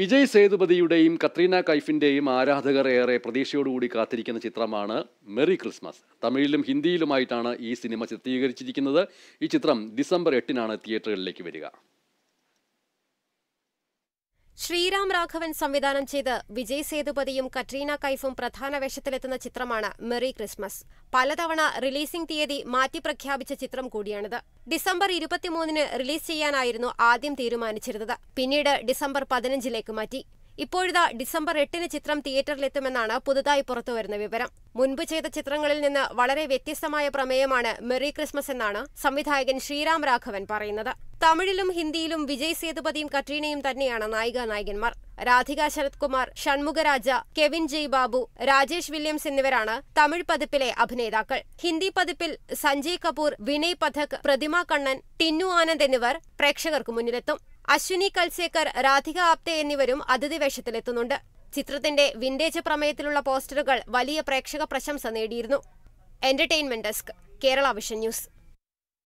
വിജയ് സേതുപതിയുടെയും കത്രീന കൈഫിൻ്റെയും ആരാധകർ ഏറെ പ്രതീക്ഷയോടുകൂടി കാത്തിരിക്കുന്ന ചിത്രമാണ് മെറി ക്രിസ്മസ് തമിഴിലും ഹിന്ദിയിലുമായിട്ടാണ് ഈ സിനിമ ചിത്രീകരിച്ചിരിക്കുന്നത് ഈ ചിത്രം ഡിസംബർ എട്ടിനാണ് തിയേറ്ററുകളിലേക്ക് വരിക ശ്രീരാം രാഘവൻ സംവിധാനം ചെയ്ത് വിജയ് സേതുപതിയും കട്രീന കൈഫും പ്രധാന വേഷത്തിലെത്തുന്ന ചിത്രമാണ് മെറി ക്രിസ്മസ് പലതവണ റിലീസിംഗ് തീയതി മാറ്റി പ്രഖ്യാപിച്ച ചിത്രം കൂടിയാണിത് ഡിസംബർ ഇരുപത്തിമൂന്നിന് റിലീസ് ചെയ്യാനായിരുന്നു ആദ്യം തീരുമാനിച്ചിരുന്നത് പിന്നീട് ഡിസംബർ പതിനഞ്ചിലേക്ക് മാറ്റി ഇപ്പോഴിതാ ഡിസംബർ എട്ടിന് ചിത്രം തിയേറ്ററിലെത്തുമെന്നാണ് പുതുതായി പുറത്തുവരുന്ന വിവരം മുൻപ് ചെയ്ത ചിത്രങ്ങളിൽ നിന്ന് വളരെ വ്യത്യസ്തമായ പ്രമേയമാണ് മെറി ക്രിസ്മസ് എന്നാണ് സംവിധായകൻ ശ്രീരാം രാഘവൻ പറയുന്നത് തമിഴിലും ഹിന്ദിയിലും വിജയ് സേതുപതിയും കട്രീനയും തന്നെയാണ് നായിക നായകന്മാർ രാധിക ശരത് കുമാർ ഷൺമുഖരാജ കെവിൻ ജയ് ബാബു രാജേഷ് വില്യംസ് എന്നിവരാണ് തമിഴ് പതിപ്പിലെ അഭിനേതാക്കൾ ഹിന്ദി പതിപ്പിൽ സഞ്ജയ് കപൂർ വിനയ് പഥക് പ്രതിമ കണ്ണൻ ടിന്നു ആനന്ദ് എന്നിവർ പ്രേക്ഷകർക്ക് മുന്നിലെത്തും അശ്വിനി കൽസേക്കർ രാധിക ആപ്തെ എന്നിവരും അതിഥി വേഷത്തിലെത്തുന്നുണ്ട് ചിത്രത്തിന്റെ വിന്റേജ് പ്രമേയത്തിലുള്ള പോസ്റ്ററുകൾ വലിയ പ്രേക്ഷക പ്രശംസ നേടിയിരുന്നു entertainment desk Kerala vision news